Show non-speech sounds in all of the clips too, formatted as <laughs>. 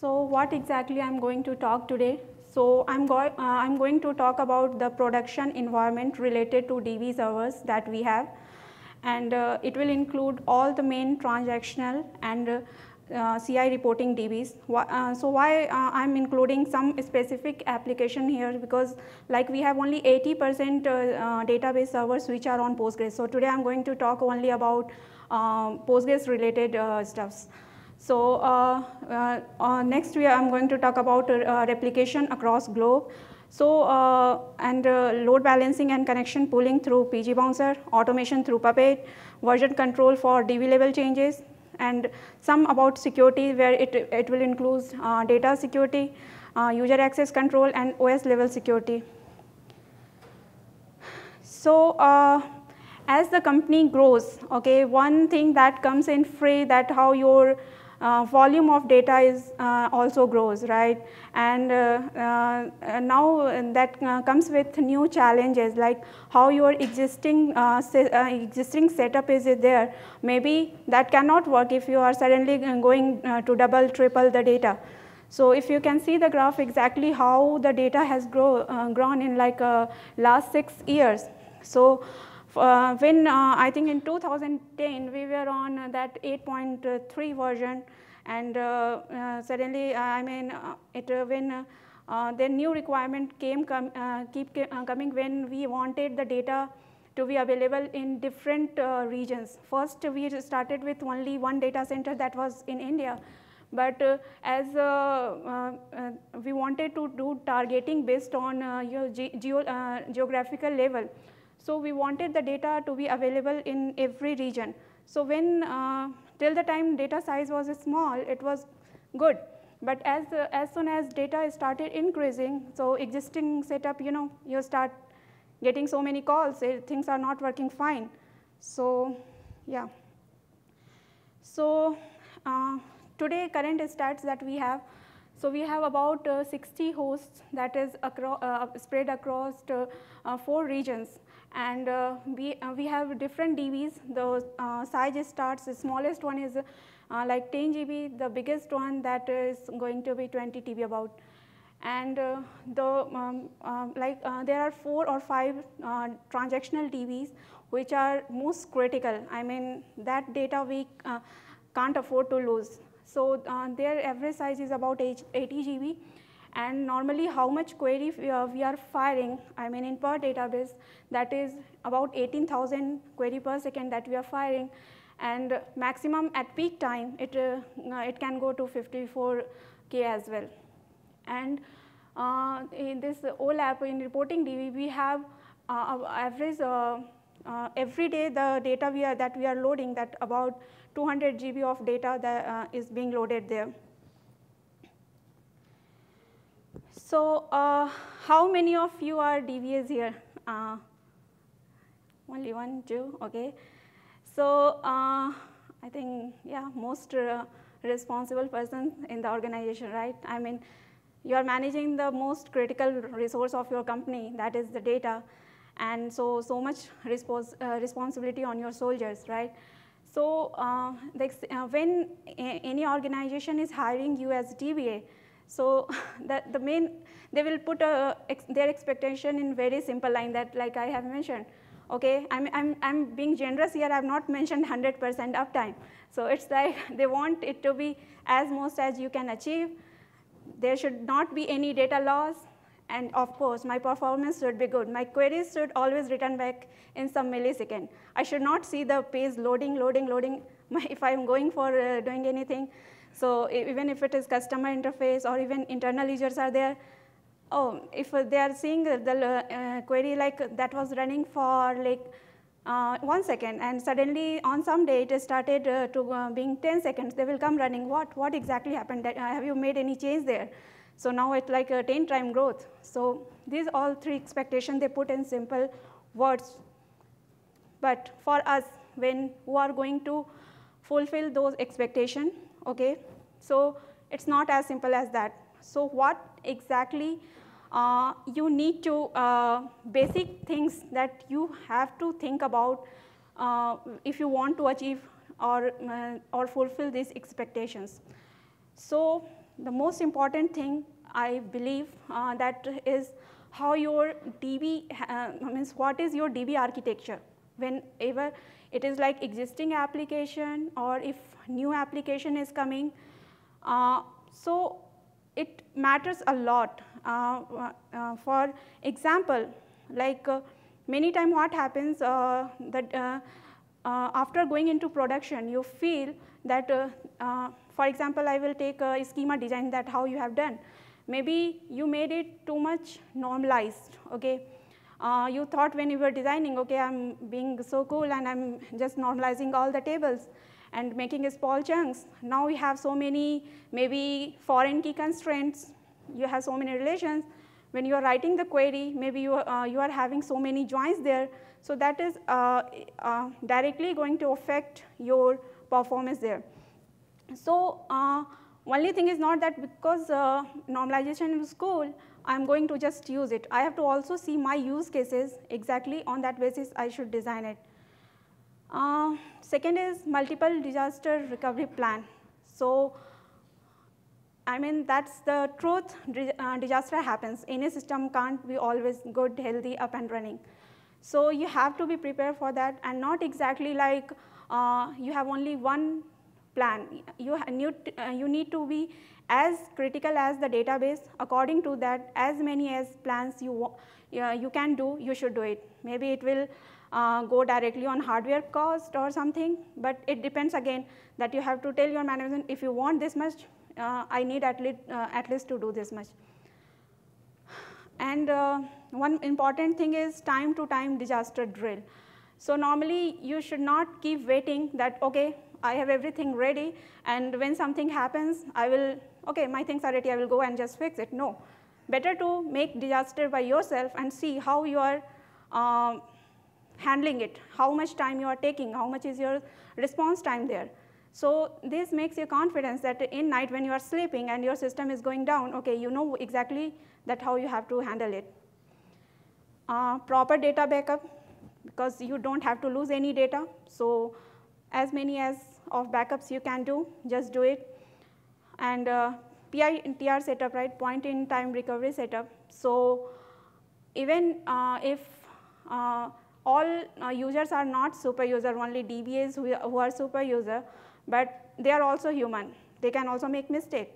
So what exactly I'm going to talk today? So I'm, go uh, I'm going to talk about the production environment related to DB servers that we have and uh, it will include all the main transactional and uh, uh CI reporting DBs. Uh, so why uh, I'm including some specific application here because like we have only 80% database servers which are on Postgres. So today I'm going to talk only about um, Postgres related stuffs. So uh, uh, uh, next we are, I'm going to talk about uh, uh, replication across globe. So and load balancing and connection pooling through PG bouncer, automation through Puppet, version control for DB level changes, and some about security where it, it will include data security, user access control, and OS level security. So as the company grows, okay, one thing that comes in free that how your uh, volume of data is uh, also grows, right? And uh, uh now that uh, comes with new challenges like how your existing uh, se existing setup is there. Maybe that cannot work if you are suddenly going to double, triple the data. So if you can see the graph exactly how the data has grow, grown in like last six years. So uh, when uh, I think in 2010 we were on that 8.3 version and uh, suddenly I mean it when uh, the new requirement came com keep coming when we wanted the data to be available in different uh, regions. First, we started with only one data center that was in India. But uh, as uh, we wanted to do targeting based on your ge geo geographical level, so we wanted the data to be available in every region. So when, uh, till the time data size was small, it was good. But as, uh, as soon as data started increasing, so existing setup, you know, you start getting so many calls, eh, things are not working fine. So, yeah. So uh, today, current stats that we have, so we have about uh, 60 hosts that is uh, spread across uh, uh, four regions and uh, we, uh, we have different DBs. The uh, size starts, the smallest one is uh, like 10 GB, the biggest one that is going to be 20 TB about. And uh, the, um, uh, like there are four or five transactional DBs, which are most critical. I mean that data we can't afford to lose. So their average size is about 80 GB and normally how much query uh, we are, firing, I mean in per database, that is about 18,000 query per second that we are firing and maximum at peak time it, uh, it can go to 54K as well. And uh, in this OLAP in reporting DB, we have uh, average uh, uh, every day the data we are, that we are loading that about 200 GB of data that uh, is being loaded there. So uh, how many of you are DVAs here? Uh, only one, two, okay. So uh, I think, yeah, most uh, responsible person in the organization, right? I mean, you're managing the most critical resource of your company, that is the data. And so, so much respons uh, responsibility on your soldiers, right? So uh, the, when any organization is hiring you as DBA, so <laughs> that the main, they will put a, ex, their expectation in very simple line that like I have mentioned. Okay, I'm, I'm, I'm being generous here, I've not mentioned 100% uptime. So it's <laughs> like they want it to be as most as you can achieve. There should not be any data loss. And of course, my performance should be good. My queries should always return back in some millisecond. I should not see the page loading, loading, loading <laughs> my, if I'm going for uh, doing anything. So even if it is customer interface or even internal users are there, oh, if they are seeing the uh, query like that was running for like uh, one second, and suddenly on some day it started uh, to uh, being 10 seconds, they will come running, what, what exactly happened, that, uh, have you made any change there? So now it's like a 10 time growth. So these all three expectations they put in simple words. But for us, when we are going to fulfill those expectations, okay? So it's not as simple as that. So what exactly uh, you need to, uh, basic things that you have to think about uh, if you want to achieve or, uh, or fulfill these expectations. So the most important thing I believe uh, that is how your DB, uh, means what is your DB architecture, whenever it is like existing application or if new application is coming. Uh, so it matters a lot. Uh, uh, uh for example, like uh, many time what happens uh, that after going into production, you feel that, for example, I will take a schema design that how you have done. Maybe you made it too much normalized, okay? Uh, you thought when you were designing, okay, I'm being so cool and I'm just normalizing all the tables and making small chunks. Now we have so many maybe foreign key constraints. You have so many relations. When you are writing the query, maybe you are, uh, you are having so many joins there. So that is uh, uh, directly going to affect your performance there. So uh, only thing is not that because uh, normalization is cool, I'm going to just use it. I have to also see my use cases exactly on that basis I should design it. Uh, second is multiple disaster recovery plan. So I mean, that's the truth. Uh, disaster happens. Any system can't be always good, healthy, up and running. So you have to be prepared for that and not exactly like uh, you have only one plan. You, you, uh, you need to be as critical as the database. According to that, as many as plans you, uh, you can do, you should do it. Maybe it will uh, go directly on hardware cost or something, but it depends again that you have to tell your management if you want this much, uh, I need at least, uh, at least to do this much. And uh, one important thing is time to time disaster drill. So normally you should not keep waiting that okay I have everything ready, and when something happens, I will, okay, my things are ready, I will go and just fix it. No. Better to make disaster by yourself and see how you are um, handling it, how much time you are taking, how much is your response time there. So this makes you confidence that in night when you are sleeping and your system is going down, okay, you know exactly that how you have to handle it. Uh, proper data backup, because you don't have to lose any data. So as many as of backups you can do, just do it. And uh, PI and TR setup, right, point in time recovery setup. So even uh, if uh, all uh, users are not super user, only DBAs who, who are super user, but they are also human. They can also make mistake.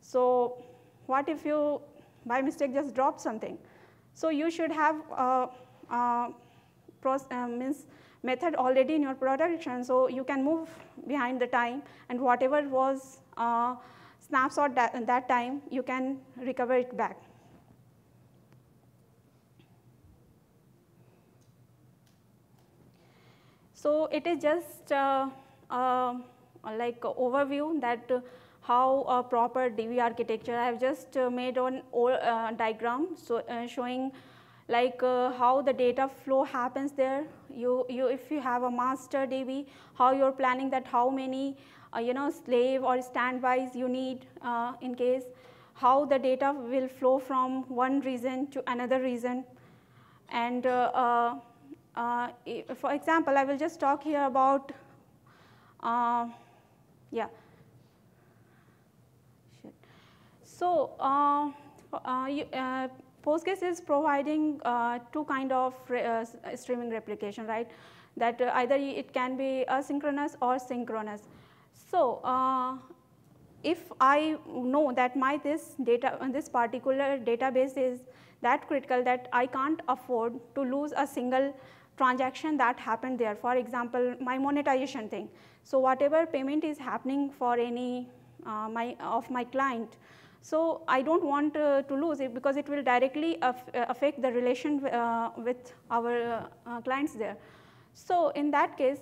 So what if you by mistake just drop something? So you should have uh, uh, uh means method already in your production, so you can move behind the time and whatever was uh, snapshot that, that time, you can recover it back. So it is just uh, uh, like overview that uh, how a proper DV architecture. I have just uh, made one uh, diagram so, showing like uh, how the data flow happens there. You, you, if you have a master DB, how you're planning that how many, uh, you know, slave or standbys you need uh, in case, how the data will flow from one reason to another reason? And uh, uh, uh, for example, I will just talk here about, yeah. So, you, Postgres is providing uh, two kind of re uh, uh streaming replication, right? That uh, either it can be asynchronous or synchronous. So uh, if I know that my this data, uh, this particular database is that critical that I can't afford to lose a single transaction that happened there. For example, my monetization thing. So whatever payment is happening for any my of my client, so I don't want uh, to lose it because it will directly af uh, affect the relation uh, with our uh, uh, clients there. So in that case,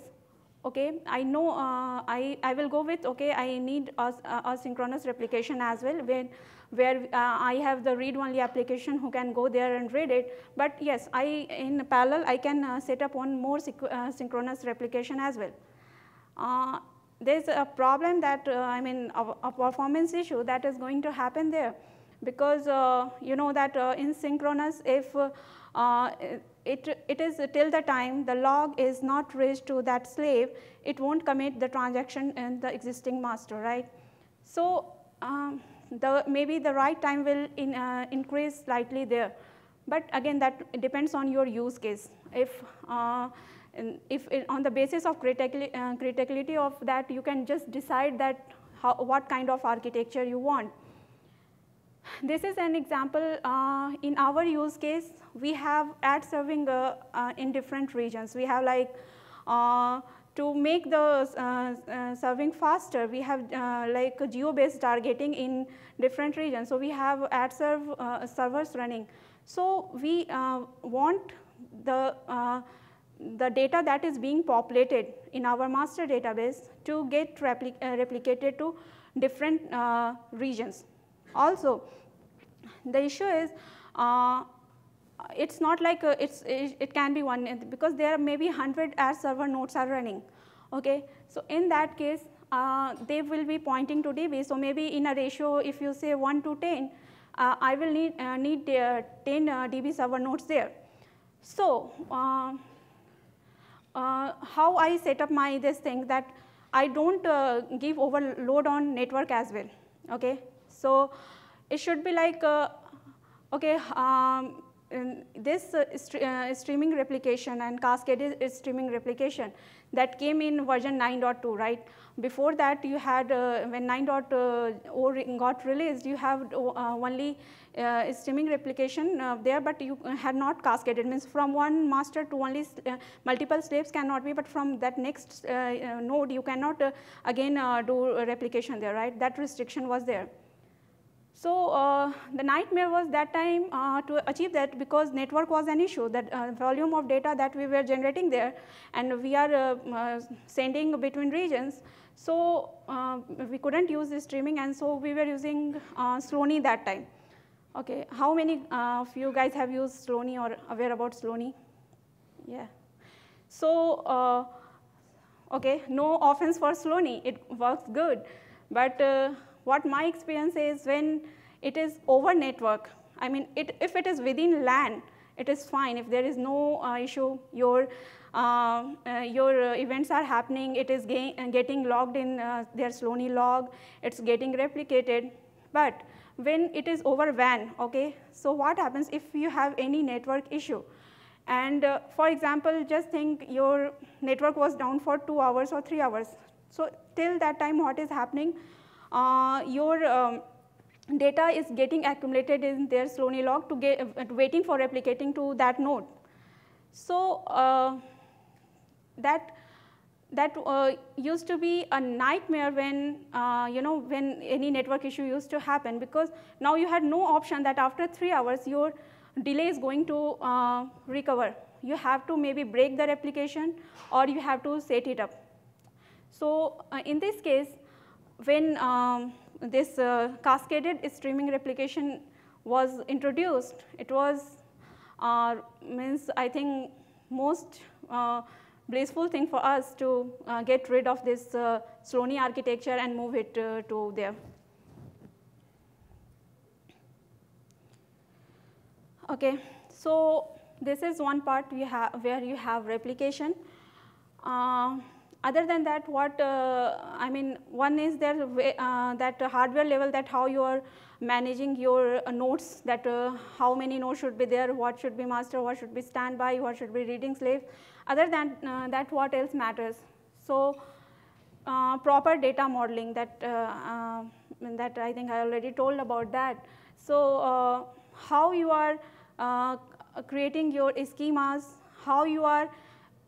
okay, I know uh, I, I will go with, okay, I need a synchronous replication as well when, where I have the read-only application who can go there and read it. But yes, I in parallel, I can set up one more synchronous replication as well there is a problem that, uh, I mean, a, a, performance issue that is going to happen there because uh, you know that uh, in synchronous, if it, it is till the time the log is not reached to that slave, it won't commit the transaction in the existing master, right? So um, the, maybe the write time will in, uh, increase slightly there. But again, that depends on your use case. If uh, if it, on the basis of criticality, uh, criticality of that, you can just decide that how, what kind of architecture you want. This is an example uh, in our use case. We have ad serving uh, uh in different regions. We have like uh, to make the uh, serving faster, we have like geo-based targeting in different regions. So we have ad serve servers running. So we want the the data that is being populated in our master database to get uh, replicated to different uh, regions. Also, the issue is uh, it's not like uh, it's it, it, can be one because there may be 100 as server nodes are running. Okay, so in that case, uh, they will be pointing to DB. So maybe in a ratio, if you say 1 to 10, uh, I will need need 10 DB server nodes there. So uh, how I set up my this thing that I don't uh, give overload on network as well, okay? So it should be like, uh, okay, um, this uh, uh, streaming replication and cascaded streaming replication that came in version 9.2, right? Before that, you had, uh, when 9.0 uh, got released, you have uh, only streaming replication there, but you had not cascaded. Means from one master to only multiple slaves cannot be, but from that next node, you cannot again do replication there, right? That restriction was there. So uh, the nightmare was that time uh, to achieve that because network was an issue, that uh, volume of data that we were generating there, and we are uh, uh, sending between regions. So uh, we couldn't use the streaming, and so we were using uh, Slony that time. Okay, how many of you guys have used Slony or aware about Slony? Yeah. So, okay, no offense for Slony, it works good. But what my experience is when it is over network, I mean, it, if it is within LAN, it is fine. If there is no uh, issue, your, uh, uh, your uh, events are happening, it is uh, getting logged in uh, their Slony log, it's getting replicated. But when it is over WAN, okay, so what happens if you have any network issue? And for example, just think your network was down for two hours or three hours. So till that time, what is happening? Uh, your um, data is getting accumulated in their Sloane log to get, uh, waiting for replicating to that node. So uh, that that uh, used to be a nightmare when uh, you know when any network issue used to happen because now you had no option that after three hours your delay is going to uh, recover. You have to maybe break the replication or you have to set it up. So in this case, when um, this uh, cascaded streaming replication was introduced, it was uh, means I think most uh, blissful thing for us to uh, get rid of this uh, Slony architecture and move it uh, to there. Okay, so this is one part have where you have replication. Uh, other than that what uh, I mean one is there uh, that hardware level that how you are managing your uh, nodes that uh, how many nodes should be there, what should be master, what should be standby, what should be reading slave. Other than uh, that what else matters. So uh, proper data modeling that, that I think I already told about that. So how you are creating your schemas, how you are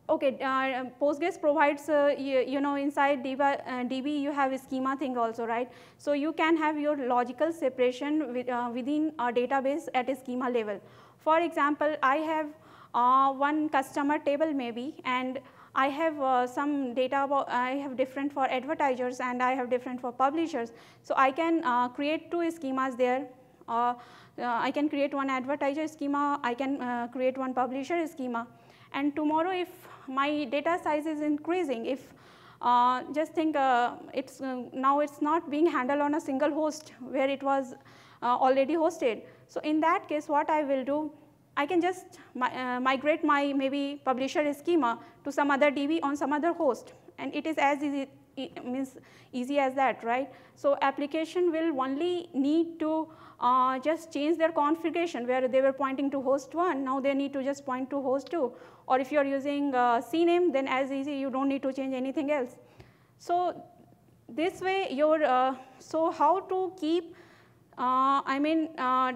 okay, uh, um, Postgres provides, uh, you, you, know, inside DB, uh, DB, you have schema thing also, right? So you can have your logical separation with, uh, within a database at a schema level. For example, I have uh, one customer table maybe, and I have uh, some data, I have different for advertisers and I have different for publishers. So I can create two schemas there. I can create one advertiser schema, I can create one publisher schema. And tomorrow if my data size is increasing. If uh, just think uh, it's uh, now it's not being handled on a single host where it was uh, already hosted. So in that case, what I will do, I can just mi uh, migrate my maybe publisher schema to some other DB on some other host, and it is as easy means easy as that, right? So application will only need to uh, just change their configuration where they were pointing to host one, now they need to just point to host two or if you are using uh, CNAME, then as easy, you don't need to change anything else. So this way, your uh, so how to keep, uh, I mean, uh,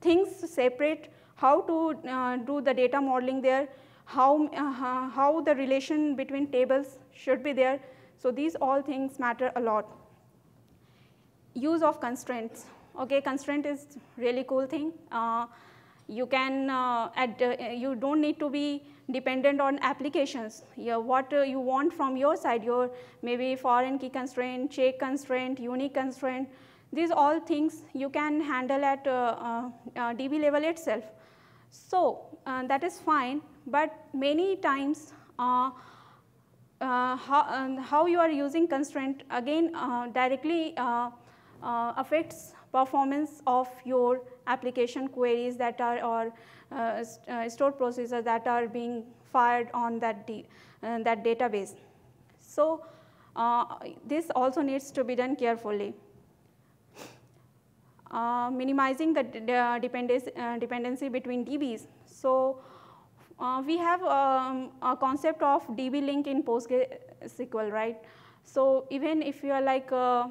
things separate, how to uh, do the data modeling there, how, uh, how the relation between tables should be there. So these all things matter a lot. Use of constraints. Okay, constraint is really cool thing. You can, uh, add, uh, you don't need to be dependent on applications. Yeah, what uh, you want from your side, your maybe foreign key constraint, check constraint, unique constraint, these all things you can handle at uh, uh, uh DB level itself. So that is fine, but many times how, um, how you are using constraint again directly affects performance of your application queries that are or uh, st uh, stored processes that are being fired on that, uh, that database. So uh, this also needs to be done carefully. Uh, minimizing the dependency, dependency between DBs. So uh, we have um, a concept of DB link in PostgreSQL, right? So even if you are like uh,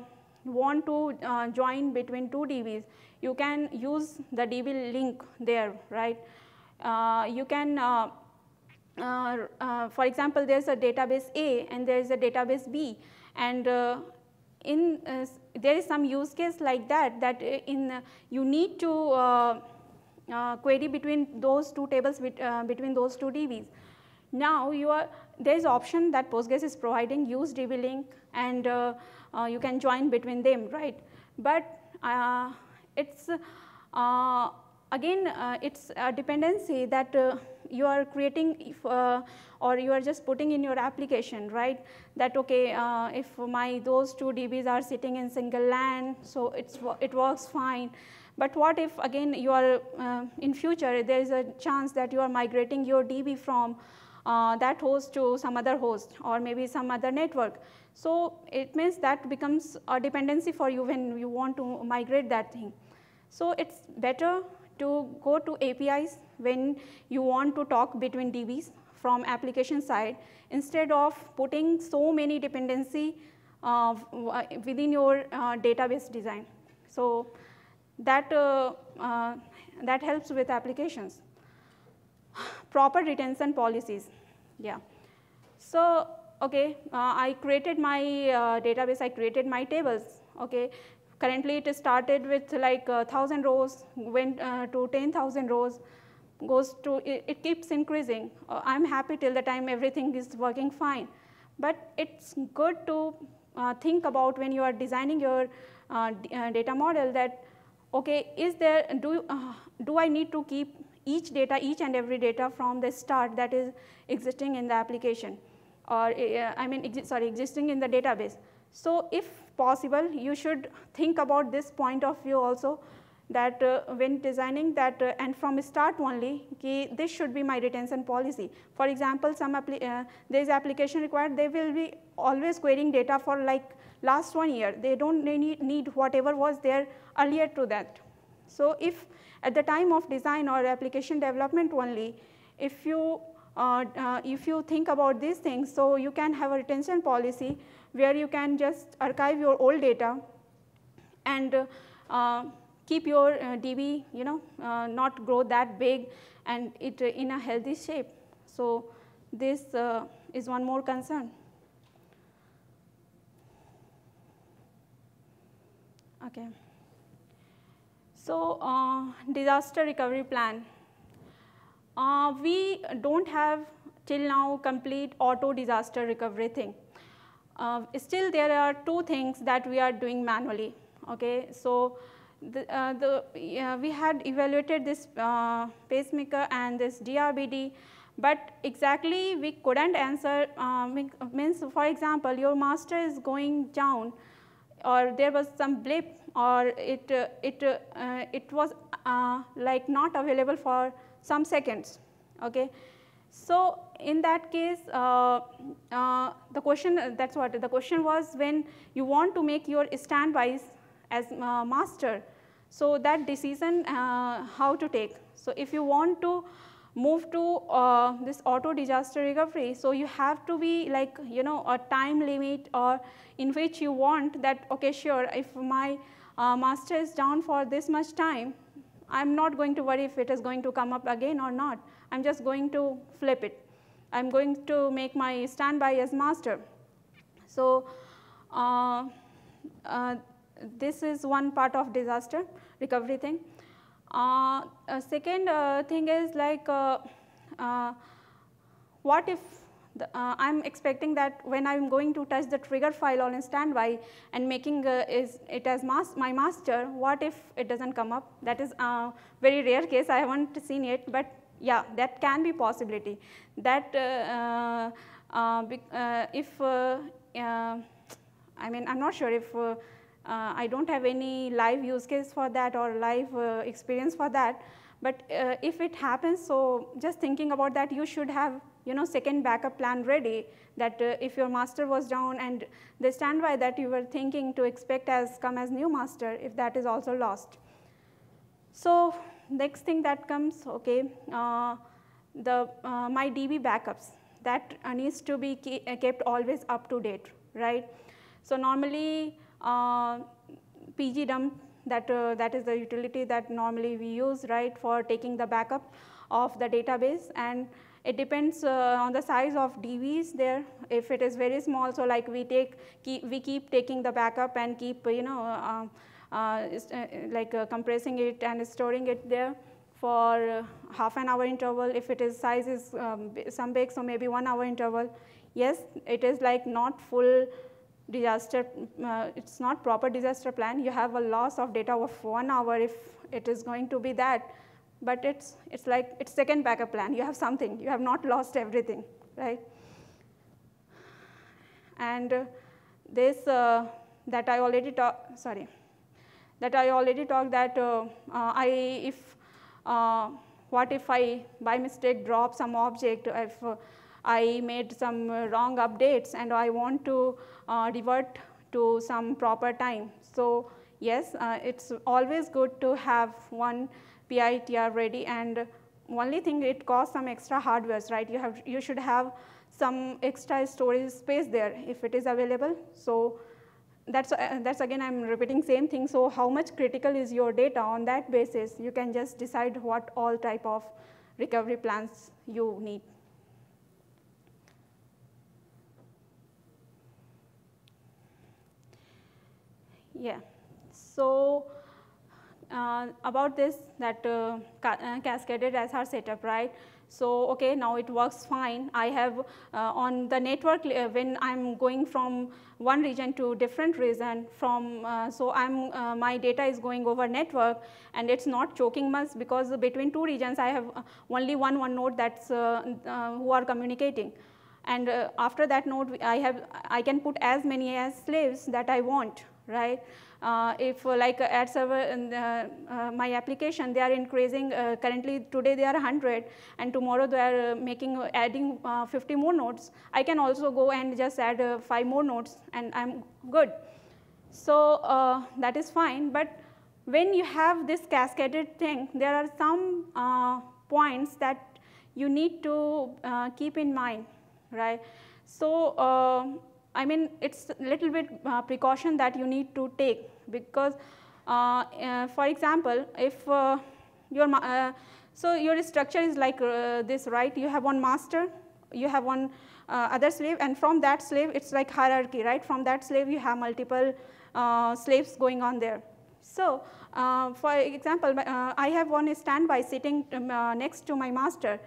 want to uh, join between two DBs, you can use the DB link there, right? Uh, you can, uh, uh, uh, for example, there's a database A and there's a database B, and in there is some use case like that that in you need to query between those two tables with, between those two DBs. Now you are there is option that Postgres is providing, use DB-Link, and uh, uh, you can join between them, right? But uh, it's, uh, again, uh, it's a dependency that uh, you are creating if, or you are just putting in your application, right? That, okay, if my those two DBs are sitting in single LAN, so it's, it works fine. But what if, again, you are, in future, there is a chance that you are migrating your DB from uh, that host to some other host or maybe some other network. So it means that becomes a dependency for you when you want to migrate that thing. So it's better to go to APIs when you want to talk between DBs from application side instead of putting so many dependency uh, within your uh, database design. So that, uh, uh that helps with applications. <sighs> Proper retention policies. Yeah. So, okay, uh, I created my uh, database, I created my tables, okay. Currently it started with like 1000 uh, rows, went uh, to 10,000 rows, goes to, it, it keeps increasing. Uh, I'm happy till the time everything is working fine. But it's good to think about when you are designing your data model that okay, is there, do, uh, do I need to keep each data, each and every data from the start that is existing in the application or uh, I mean, sorry, existing in the database. So if possible, you should think about this point of view also that uh, when designing that uh, and from start only ki this should be my retention policy. For example, some uh, there is application required, they will be always querying data for like last one year. They don't need, need whatever was there earlier to that. So if at the time of design or application development only, if you, uh, uh, if you think about these things, so you can have a retention policy where you can just archive your old data and uh, keep your uh, DB, you know, uh, not grow that big and it in a healthy shape. So this uh, is one more concern. Okay. So uh, disaster recovery plan. Uh, we don't have till now complete auto disaster recovery thing. Uh, still there are two things that we are doing manually, okay? So the, uh, the we had evaluated this uh, pacemaker and this DRBD, but exactly we couldn't answer, uh, means for example, your master is going down, or there was some blip or it, uh, it, uh, it was uh, like not available for some seconds. Okay. So in that case, uh, uh, the question, that's what the question was when you want to make your standbys as master, so that decision how to take. So if you want to move to uh, this auto disaster recovery, so you have to be like, you know, a time limit or in which you want that, okay, sure, if my uh, master is down for this much time, I'm not going to worry if it is going to come up again or not. I'm just going to flip it. I'm going to make my standby as master. So uh, uh, this is one part of disaster recovery thing. Uh, uh, second uh, thing is like uh, what if the, I'm expecting that when I'm going to touch the trigger file on standby and making is it as mas my master, what if it doesn't come up? That is a very rare case, I haven't seen it, but yeah, that can be possibility. That uh, uh, if uh, I mean, I'm not sure if uh, I don't have any live use case for that or live uh, experience for that. But uh, if it happens, so just thinking about that, you should have you know second backup plan ready that uh, if your master was down and the standby that you were thinking to expect as come as new master if that is also lost. So next thing that comes, okay, uh, the uh, my DB backups that needs to be kept always up to date, right? So normally uh, PG dump that, uh, that is the utility that normally we use, right, for taking the backup of the database. And it depends uh, on the size of DVs there. If it is very small, so like we take, keep, we keep taking the backup and keep, you know, uh, uh, uh like compressing it and storing it there for half an hour interval. If it is size is um, some big, so maybe one hour interval. Yes, it is like not full disaster, uh, it's not proper disaster plan. You have a loss of data of one hour if it is going to be that. But it's, it's like, it's second backup plan. You have something. You have not lost everything, right? And uh, this, uh, that I already talked, sorry, that I already talked that uh, uh, I, if, what if I by mistake drop some object, if I made some wrong updates and I want to uh, revert to some proper time. So yes, uh, it's always good to have one PITR ready and only thing it costs some extra hardwares, right? You, have, you should have some extra storage space there if it is available. So that's, uh, that's again, I'm repeating same thing. So how much critical is your data on that basis? You can just decide what all type of recovery plans you need. Yeah. So uh, about this that uh, ca uh, cascaded SR setup, right? So okay, now it works fine. I have uh, on the network uh, when I'm going from one region to different region from, uh, so I'm, my data is going over network and it's not choking much because between two regions I have only one one node that's who are communicating. And after that node I have, I can put as many as slaves that I want right? Uh, if uh, like uh, ad server in uh, the, uh, uh, my application, they are increasing, currently today they are 100 and tomorrow they are making, adding 50 more nodes. I can also go and just add five more nodes and I'm good. So that is fine, but when you have this cascaded thing, there are some points that you need to keep in mind, right? So I mean, it's a little bit uh, precaution that you need to take because, uh, uh for example, if uh, your, uh, so your structure is like this, right? You have one master, you have one other slave, and from that slave, it's like hierarchy, right? From that slave, you have multiple slaves going on there. So, uh, for example, uh, I have one standby sitting um, uh, next to my master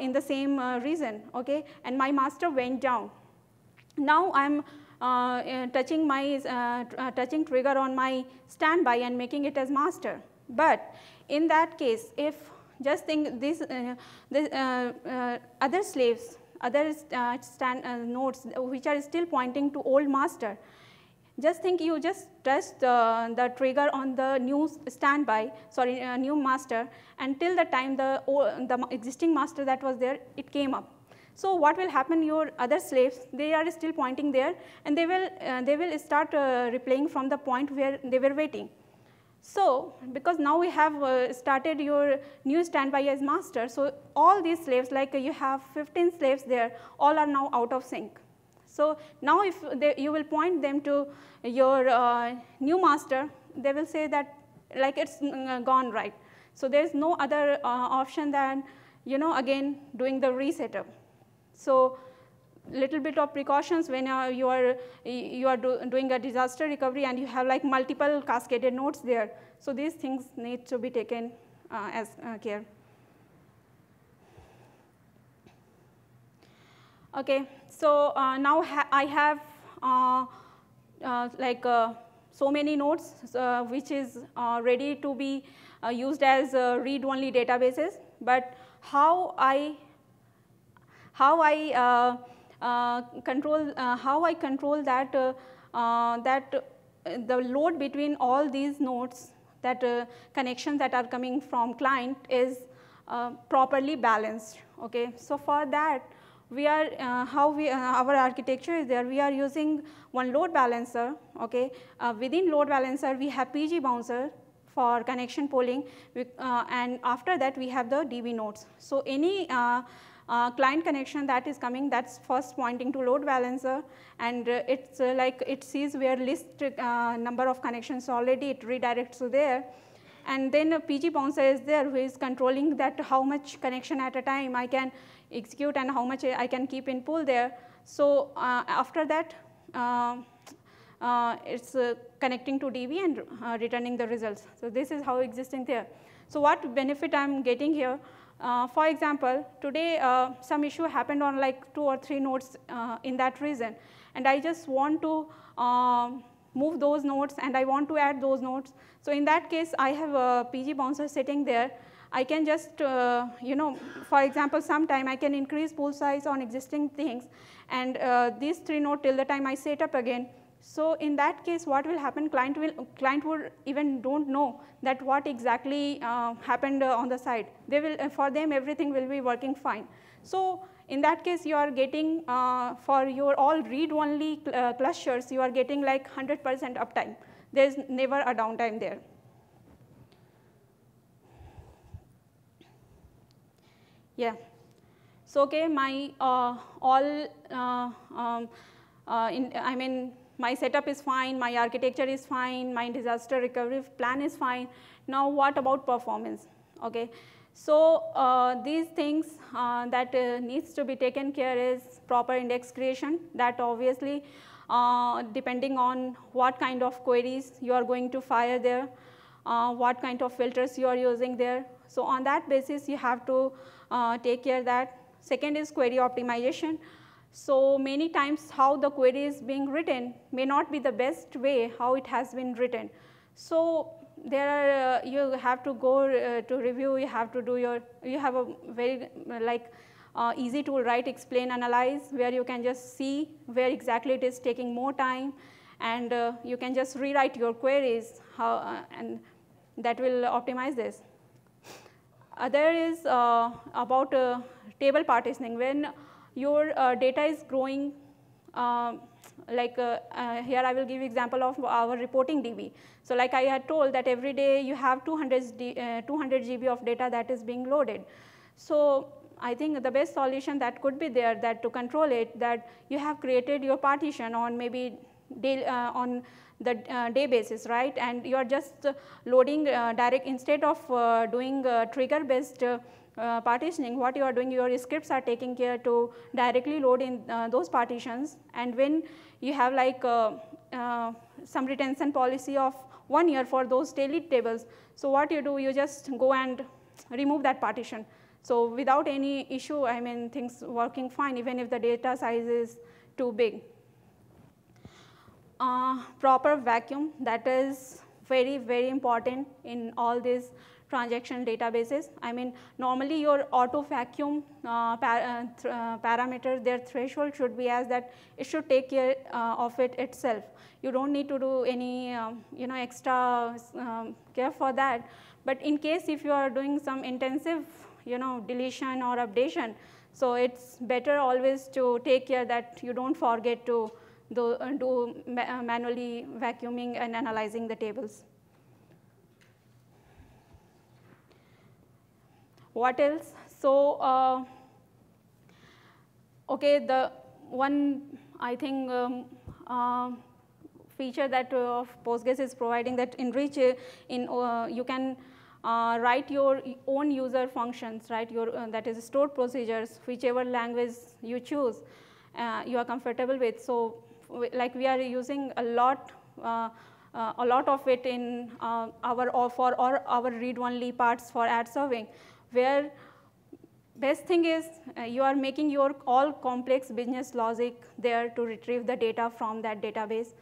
in the same reason, okay? And my master went down. Now I'm uh, uh touching my uh, uh, touching trigger on my standby and making it as master. But in that case, if just think these uh, this, uh, other slaves, other stand, nodes which are still pointing to old master, just think you just touch the, the trigger on the new standby, sorry, new master, until the time the, the existing master that was there, it came up. So what will happen, your other slaves, they are still pointing there, and they will, uh, they will start uh, replaying from the point where they were waiting. So because now we have uh, started your new standby as master, so all these slaves, like you have 15 slaves there, all are now out of sync. So now if they, you will point them to your uh, new master, they will say that like it's uh, gone right. So there's no other uh, option than, you know, again, doing the resetup. So little bit of precautions when uh, you are, you are do, doing a disaster recovery and you have like multiple cascaded nodes there. So these things need to be taken uh, as uh, care. Okay, so uh, now ha I have uh, like so many nodes which is ready to be used as read-only databases, but how I how I uh, uh, control, uh, how I control that, that the load between all these nodes that uh, connections that are coming from client is uh, properly balanced. Okay, so for that we are uh, how we our architecture is there. We are using one load balancer. Okay, within load balancer we have PG bouncer for connection polling, we, and after that we have the DB nodes. So any uh, client connection that is coming, that's first pointing to load balancer, and uh, it's uh, like it sees where list uh, number of connections already, it redirects to there. And then a uh, PG bouncer is there who is controlling that how much connection at a time I can execute and how much I can keep in pool there. So uh, after that, um, it's connecting to DB and returning the results. So this is how existing there. So what benefit I'm getting here? Uh, for example, today uh, some issue happened on like two or three nodes uh, in that region and I just want to um, move those nodes and I want to add those nodes. So in that case, I have a PG bouncer sitting there. I can just, uh, you know, for example, sometime I can increase pool size on existing things and uh, these three nodes till the time I set up again, so, in that case what will happen client will client would even do not know that what exactly uh, happened uh, on the side they will uh, for them everything will be working fine. So, in that case you are getting uh, for your all read only cl uh, clusters you are getting like 100 percent uptime there is never a downtime there. Yeah. So, okay my all um, in, I mean my setup is fine, my architecture is fine, my disaster recovery plan is fine. Now what about performance? Okay. So uh, these things uh, that uh, needs to be taken care is proper index creation that obviously uh, depending on what kind of queries you are going to fire there, uh, what kind of filters you are using there. So on that basis you have to uh, take care that. Second is query optimization. So many times how the query is being written may not be the best way how it has been written. So there are, uh, you have to go uh, to review, you have to do your, you have a very like uh, easy to write, explain, analyze where you can just see where exactly it is taking more time and uh, you can just rewrite your queries how, uh, and that will optimize this. Other is uh, about table partitioning. When your uh, data is growing uh, like uh, uh, here I will give example of our reporting DB. So like I had told that every day you have 200, D, uh, 200 GB of data that is being loaded. So I think the best solution that could be there that to control it that you have created your partition on maybe day, uh, on the uh, day basis, right? And you are just loading direct instead of doing trigger based uh, partitioning, what you are doing, your scripts are taking care to directly load in uh, those partitions. And when you have like uh, uh some retention policy of one year for those delete tables, so what you do, you just go and remove that partition. So without any issue, I mean, things working fine, even if the data size is too big. Uh, proper vacuum, that is very, very important in all these transaction databases. I mean, normally your auto vacuum uh, par uh, uh, parameter, their threshold should be as that it should take care uh, of it itself. You don't need to do any, um, you know, extra um, care for that. But in case if you are doing some intensive, you know, deletion or updation, so it's better always to take care that you don't forget to do, uh, do ma uh, manually vacuuming and analyzing the tables. What else? So, uh, okay, the one, I think, um, uh, feature that uh, of Postgres is providing that enrich uh, in, uh, you can uh, write your own user functions, right? Your uh, that is stored procedures, whichever language you choose, uh, you are comfortable with. So, like we are using a lot, a lot of it in our or for or our read-only parts for ad serving where best thing is uh, you are making your all complex business logic there to retrieve the data from that database.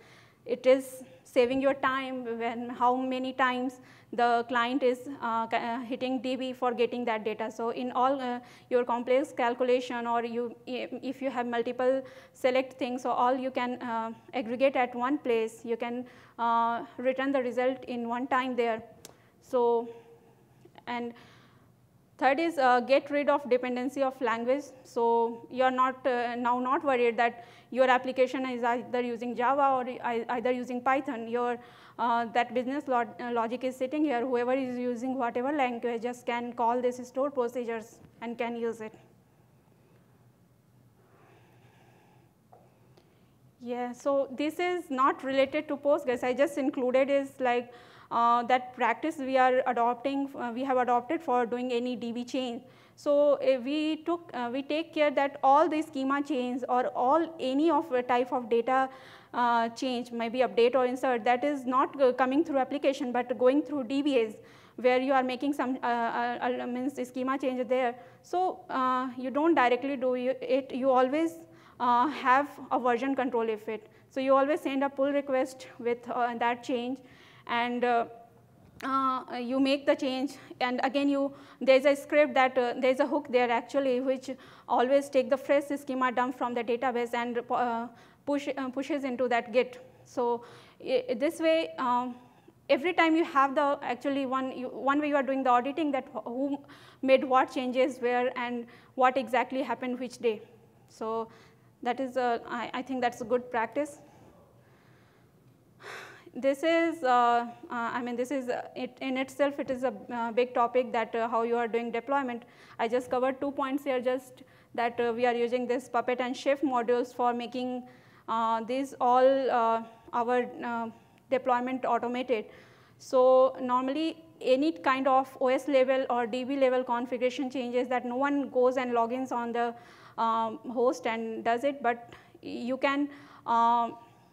It is saving your time when how many times the client is uh, uh hitting DB for getting that data. So in all uh, your complex calculation or you, if you have multiple select things, so all you can uh, aggregate at one place, you can uh, return the result in one time there. So, and Third is uh, get rid of dependency of language. So you are not uh, now not worried that your application is either using Java or either using Python. Your uh, that business log uh, logic is sitting here. Whoever is using whatever language just can call this stored procedures and can use it. Yeah, so this is not related to Postgres. I just included is like uh, that practice we are adopting, uh, we have adopted for doing any DB chain. So uh, we took, uh, we take care that all the schema chains or all any of type of data uh, change, maybe update or insert, that is not coming through application but going through DBAs where you are making some uh, means schema change there. So you don't directly do it, you always have a version control if it. So you always send a pull request with that change and uh, uh, you make the change and again you there's a script that uh, there's a hook there actually which always take the fresh schema dump from the database and uh, push uh, pushes into that git so this way um, every time you have the actually one you, one way you are doing the auditing that who made what changes where and what exactly happened which day so that is a, uh, I, I think that's a good practice this is, uh, uh, I mean, this is uh, it in itself, it is a big topic that how you are doing deployment. I just covered two points here, just that we are using this Puppet and Shift modules for making these all our deployment automated. So normally any kind of OS level or DB level configuration changes that no one goes and logins on the um, host and does it, but you can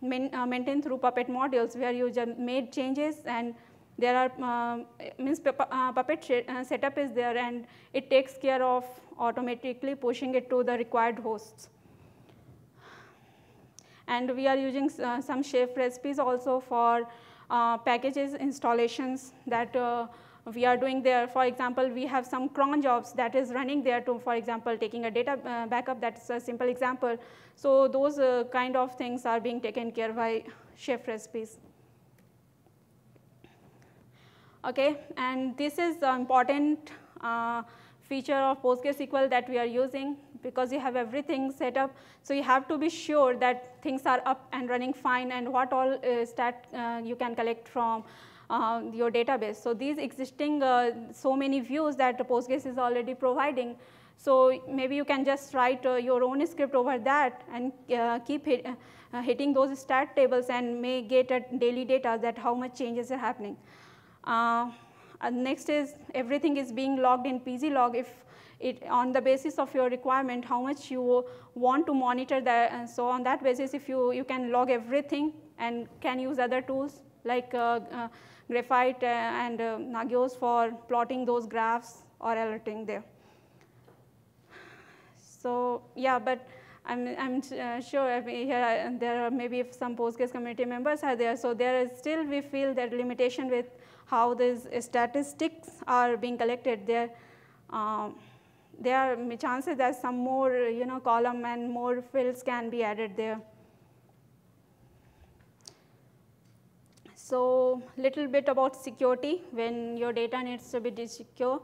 main, uh, maintained through Puppet modules where you made changes and there are uh, means uh, Puppet uh, setup is there and it takes care of automatically pushing it to the required hosts. And we are using some Chef recipes also for packages installations that we are doing there. For example, we have some cron jobs that is running there to, for example, taking a data uh, backup, that's a simple example. So those uh, kind of things are being taken care by chef recipes. Okay, and this is the important uh, feature of PostgreSQL that we are using because you have everything set up. So you have to be sure that things are up and running fine and what all uh, stat uh, you can collect from uh, your database. So these existing uh, so many views that Postgres is already providing, so maybe you can just write uh, your own script over that and uh, keep hit, uh, hitting those stat tables and may get a daily data that how much changes are happening. Uh, next is everything is being logged in log. if it on the basis of your requirement how much you want to monitor that and so on that basis if you you can log everything and can use other tools like graphite uh, and uh, Nagios for plotting those graphs or alerting there. So yeah, but I'm, I'm uh, sure I mean, here uh, there are maybe some Postgres community members are there. So there is still we feel that limitation with how these statistics are being collected. There, um, there are chances that some more you know column and more fields can be added there. So, little bit about security when your data needs to be secure.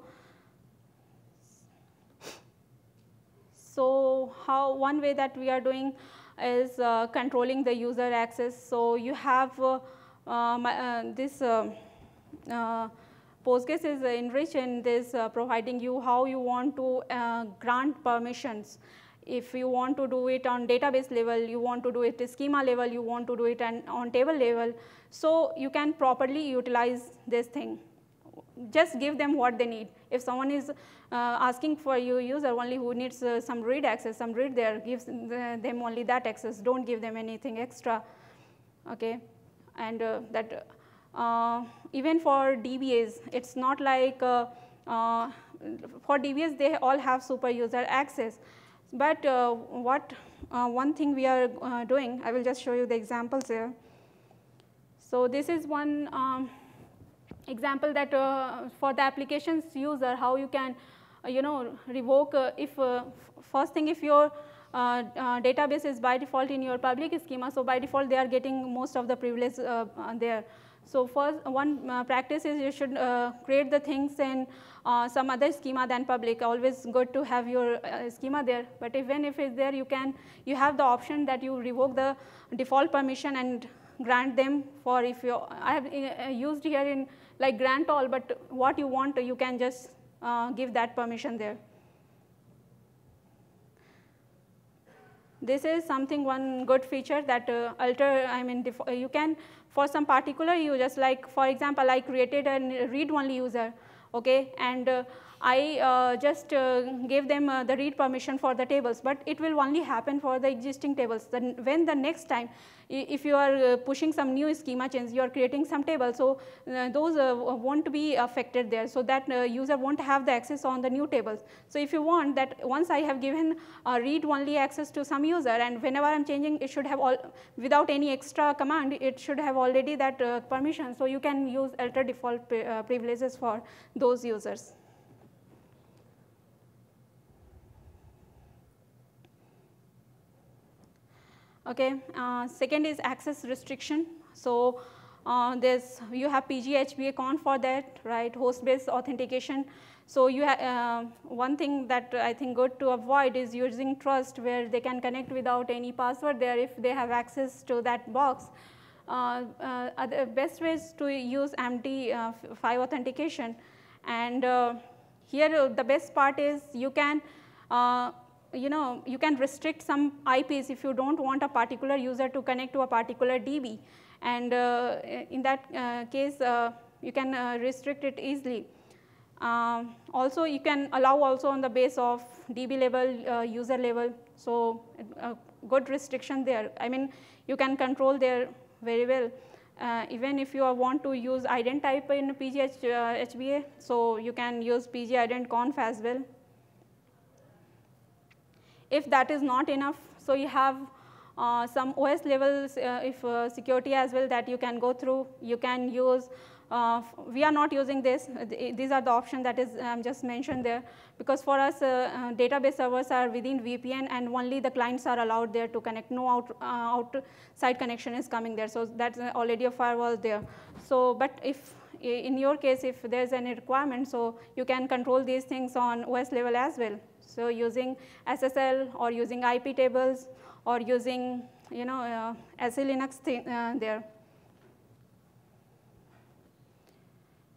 So, how one way that we are doing is uh, controlling the user access. So, you have uh, uh, my, uh, this uh, uh, Postgres is enriched in this providing you how you want to grant permissions if you want to do it on database level, you want to do it schema level, you want to do it on, on table level so you can properly utilize this thing. Just give them what they need. If someone is uh, asking for you user only who needs uh, some read access, some read there, gives them only that access. Don't give them anything extra, okay? And uh, that uh, even for DBAs, it's not like uh, uh, for DBAs they all have super user access. But what one thing we are doing, I will just show you the examples here. So this is one um, example that uh, for the applications user, how you can, uh, you know, revoke uh, if, uh, first thing if your uh, uh, database is by default in your public schema, so by default they are getting most of the privilege there. So first one practice is you should create the things in some other schema than public, always good to have your schema there. But even if it's there, you can, you have the option that you revoke the default permission and grant them for if you, I have uh, uh, used here in like grant all, but what you want, you can just uh, give that permission there. This is something one good feature that uh, alter, I mean, uh, you can, for some particular users, like for example, I created a read-only user, okay, and I uh, just uh, gave them uh, the read permission for the tables, but it will only happen for the existing tables. Then when the next time, if you are pushing some new schema change, you are creating some table, so those won't be affected there. So that user won't have the access on the new tables. So if you want that once I have given read only access to some user and whenever I'm changing, it should have all, without any extra command, it should have already that permission. So you can use alter default privileges for those users. Okay. Uh, second is access restriction. So uh, there's you have PGHBA con for that, right? Host-based authentication. So you uh, one thing that I think good to avoid is using trust where they can connect without any password there if they have access to that box. Uh, uh, best ways to use MD5 uh, authentication and uh, here uh, the best part is you can you know, you can restrict some IPs if you don't want a particular user to connect to a particular DB. And uh, in that uh, case, uh, you can uh, restrict it easily. Um, also, you can allow also on the base of DB level, uh, user level. So uh, good restriction there. I mean, you can control there very well. even if you want to use ident type in PGH HBA, so you can use PG ident conf as well if that is not enough, so you have uh, some OS levels, uh, if uh, security as well that you can go through, you can use, uh, we are not using this, uh, eh, these are the options that is um, just mentioned there, because for us uh, database servers are within VPN and only the clients are allowed there to connect, no out, outside connection is coming there, so that's already a firewall there. So, but if eh, in your case, if there's any requirement, so you can control these things on OS level as well. So using SSL or using IP tables or using, you know, uh, SE Linux thing, uh, there.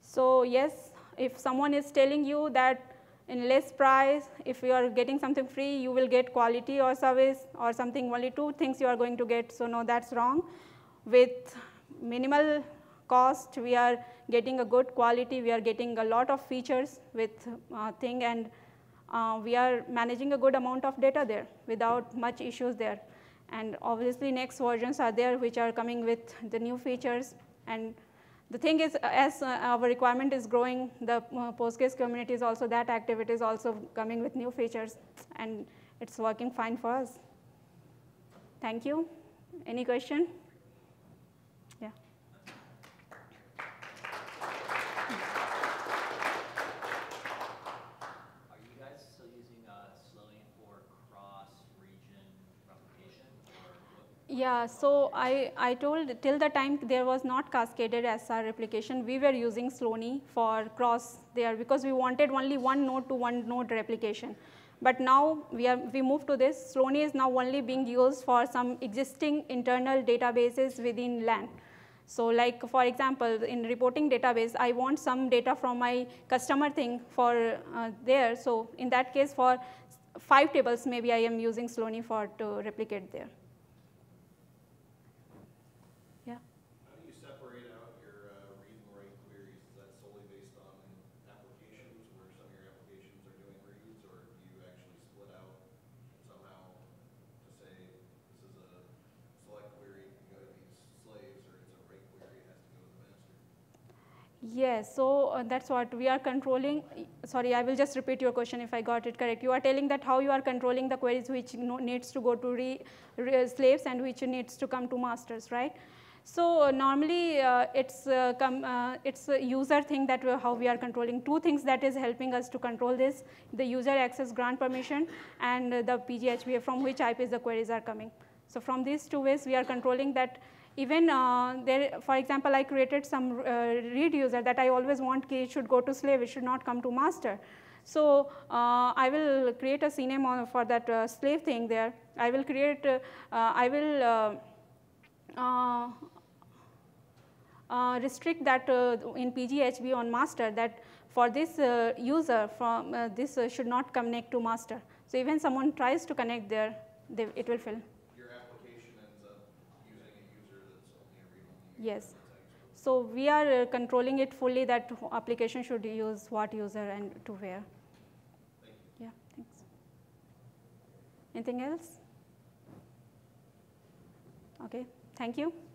So yes, if someone is telling you that in less price, if you are getting something free, you will get quality or service or something, only two things you are going to get. So no, that's wrong. With minimal cost, we are getting a good quality. We are getting a lot of features with uh, thing and uh, we are managing a good amount of data there without much issues there. And obviously next versions are there which are coming with the new features. And the thing is as uh, our requirement is growing, the uh, Postgres community is also that active. It is also coming with new features and it's working fine for us. Thank you. Any question? Yeah, so I, I told till the time there was not cascaded SR replication, we were using Sloney for cross there because we wanted only one node to one node replication. But now we, are, we move to this, Sloney is now only being used for some existing internal databases within LAN. So like for example, in reporting database, I want some data from my customer thing for uh, there. So in that case, for five tables, maybe I am using Sloney for to replicate there. Yes, so uh, that's what we are controlling. Sorry, I will just repeat your question if I got it correct. You are telling that how you are controlling the queries which needs to go to re, re, slaves and which needs to come to masters, right? So uh, normally uh, it's uh, come, uh, it's a user thing that we, how we are controlling. Two things that is helping us to control this, the user access grant permission and the PGHBA from which IPs the queries are coming. So from these two ways we are controlling that even uh, there, for example, I created some uh, read user that I always want key should go to slave, it should not come to master. So uh, I will create a CNAME for that uh, slave thing there. I will create, I will, uh, restrict that uh, in PGHB on master that for this uh, user from this should not connect to master. So even someone tries to connect there, they, it will fail. Yes. So we are uh, controlling it fully that application should use what user and to where. Yeah, thanks. Anything else? Okay, thank you.